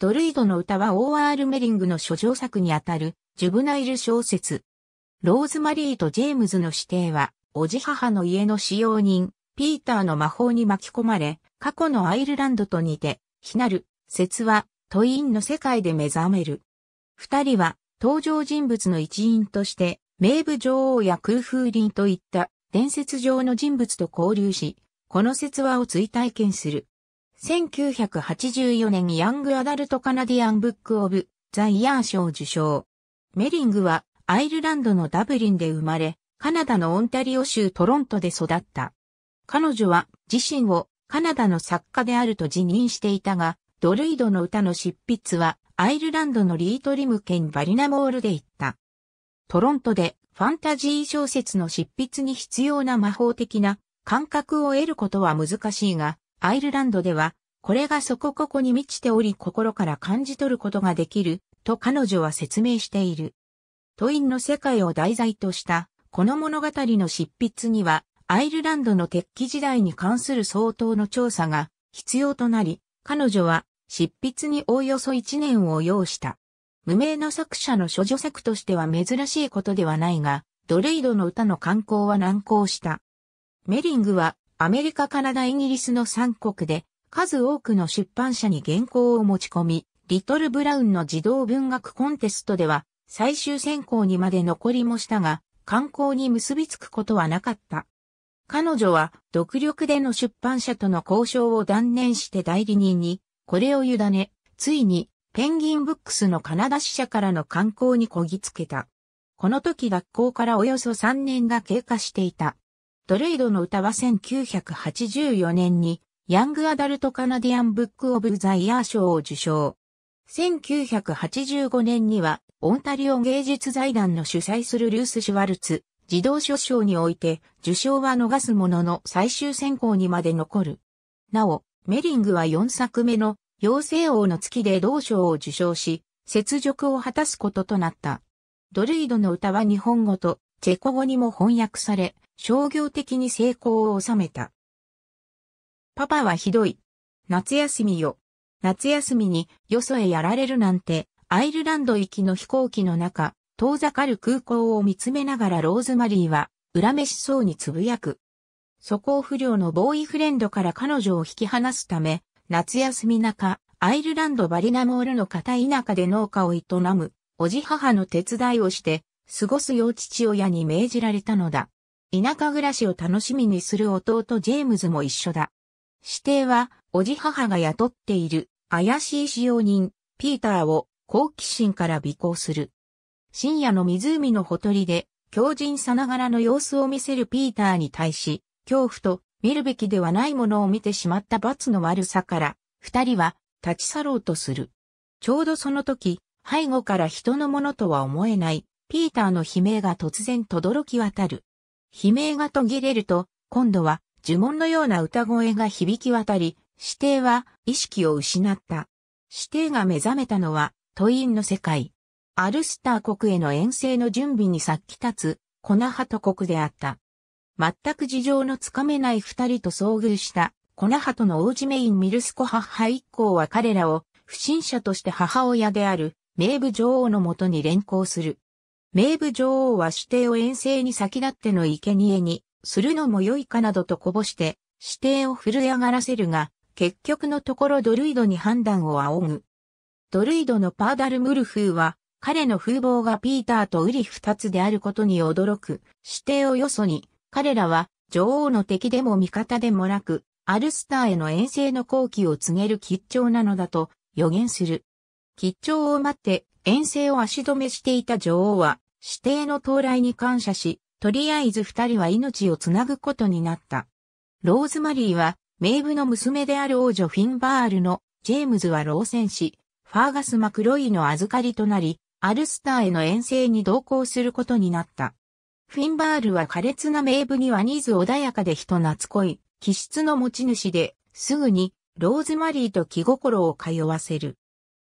ドルイドの歌は O.R. メリングの諸上作にあたる、ジュブナイル小説。ローズマリーとジェームズの指定は、おじ母の家の使用人、ピーターの魔法に巻き込まれ、過去のアイルランドと似て、非なる、説は、トインの世界で目覚める。二人は、登場人物の一員として、名武女王や空風林といった伝説上の人物と交流し、この説話を追体験する。1984年ヤングアダルトカナディアンブックオブザイヤー賞受賞。メリングはアイルランドのダブリンで生まれ、カナダのオンタリオ州トロントで育った。彼女は自身をカナダの作家であると自認していたが、ドルイドの歌の執筆はアイルランドのリートリム県バリナモールで行った。トロントでファンタジー小説の執筆に必要な魔法的な感覚を得ることは難しいが、アイルランドでは、これがそこここに満ちており心から感じ取ることができる、と彼女は説明している。トインの世界を題材とした、この物語の執筆には、アイルランドの鉄器時代に関する相当の調査が必要となり、彼女は執筆におおよそ1年を要した。無名の作者の諸女作としては珍しいことではないが、ドレイドの歌の刊行は難航した。メリングはアメリカ、カナダ、イギリスの3国で、数多くの出版社に原稿を持ち込み、リトル・ブラウンの児童文学コンテストでは、最終選考にまで残りもしたが、観光に結びつくことはなかった。彼女は、独力での出版社との交渉を断念して代理人に、これを委ね、ついに、ペンギンブックスのカナダ支社からの観光にこぎつけた。この時学校からおよそ3年が経過していた。ドレイドの歌は1984年に、ヤングアダルトカナディアンブックオブザイヤー賞を受賞。1985年には、オンタリオ芸術財団の主催するルース・シュワルツ、児童書賞において、受賞は逃すものの最終選考にまで残る。なお、メリングは4作目の、妖精王の月で同賞を受賞し、雪辱を果たすこととなった。ドルイドの歌は日本語とチェコ語にも翻訳され、商業的に成功を収めた。パパはひどい。夏休みよ。夏休みによそへやられるなんて、アイルランド行きの飛行機の中、遠ざかる空港を見つめながらローズマリーは、恨めしそうにつぶやく。素行不良のボーイフレンドから彼女を引き離すため、夏休み中、アイルランドバリナモールの片田舎で農家を営む、おじ母の手伝いをして、過ごすよう父親に命じられたのだ。田舎暮らしを楽しみにする弟ジェームズも一緒だ。指定は、おじ母が雇っている怪しい使用人、ピーターを好奇心から尾行する。深夜の湖のほとりで、狂人さながらの様子を見せるピーターに対し、恐怖と見るべきではないものを見てしまった罰の悪さから、二人は立ち去ろうとする。ちょうどその時、背後から人のものとは思えない、ピーターの悲鳴が突然轟き渡る。悲鳴が途切れると、今度は呪文のような歌声が響き渡り、指定は意識を失った。指定が目覚めたのは、都院の世界。アルスター国への遠征の準備に先立つ、コナハト国であった。全く事情のつかめない二人と遭遇した、コナハトの王子メインミルスコ母一行は彼らを、不審者として母親である、名武女王のもとに連行する。名武女王は指定を遠征に先立っての生贄にするのも良いかなどとこぼして、指定を震え上がらせるが、結局のところドルイドに判断を仰ぐ。ドルイドのパーダルムルフーは、彼の風貌がピーターとウリ二つであることに驚く、指定をよそに、彼らは女王の敵でも味方でもなく、アルスターへの遠征の好機を告げる吉兆なのだと予言する。吉兆を待って遠征を足止めしていた女王は、指定の到来に感謝し、とりあえず二人は命をつなぐことになった。ローズマリーは、名部の娘である王女フィンバールの、ジェームズは老戦し、ファーガス・マクロイの預かりとなり、アルスターへの遠征に同行することになった。フィンバールは苛烈な名部にはニーズ穏やかで人懐こい、気質の持ち主で、すぐに、ローズマリーと気心を通わせる。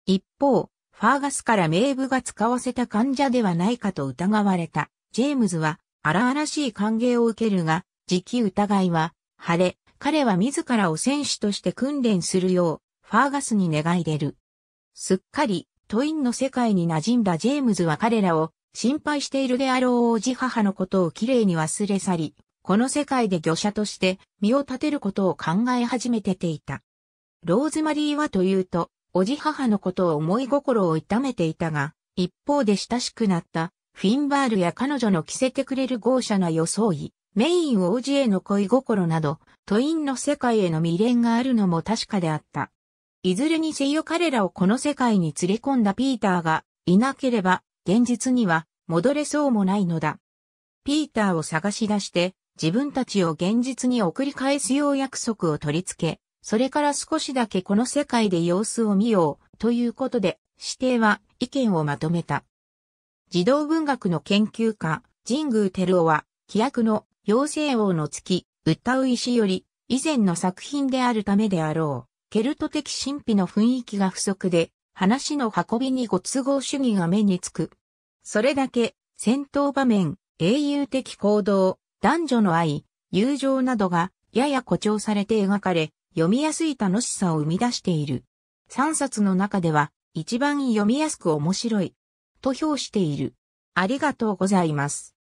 一方、ファーガスから名部が使わせた患者ではないかと疑われた。ジェームズは荒々しい歓迎を受けるが、時期疑いは晴れ、彼は自らを選手として訓練するよう、ファーガスに願い出る。すっかり、トインの世界に馴染んだジェームズは彼らを心配しているであろう王子母のことをきれいに忘れ去り、この世界で魚者として身を立てることを考え始めてていた。ローズマリーはというと、おじ母のことを思い心を痛めていたが、一方で親しくなったフィンバールや彼女の着せてくれる豪奢な装い、メイン王子への恋心など、都ンの世界への未練があるのも確かであった。いずれにせよ彼らをこの世界に連れ込んだピーターがいなければ、現実には戻れそうもないのだ。ピーターを探し出して、自分たちを現実に送り返すよう約束を取り付け、それから少しだけこの世界で様子を見よう、ということで、指定は意見をまとめた。児童文学の研究家、神宮照夫は、規約の妖精王の月、歌う石より、以前の作品であるためであろう、ケルト的神秘の雰囲気が不足で、話の運びにご都合主義が目につく。それだけ、戦闘場面、英雄的行動、男女の愛、友情などが、やや誇張されて描かれ、読みやすい楽しさを生み出している。3冊の中では一番読みやすく面白いと評している。ありがとうございます。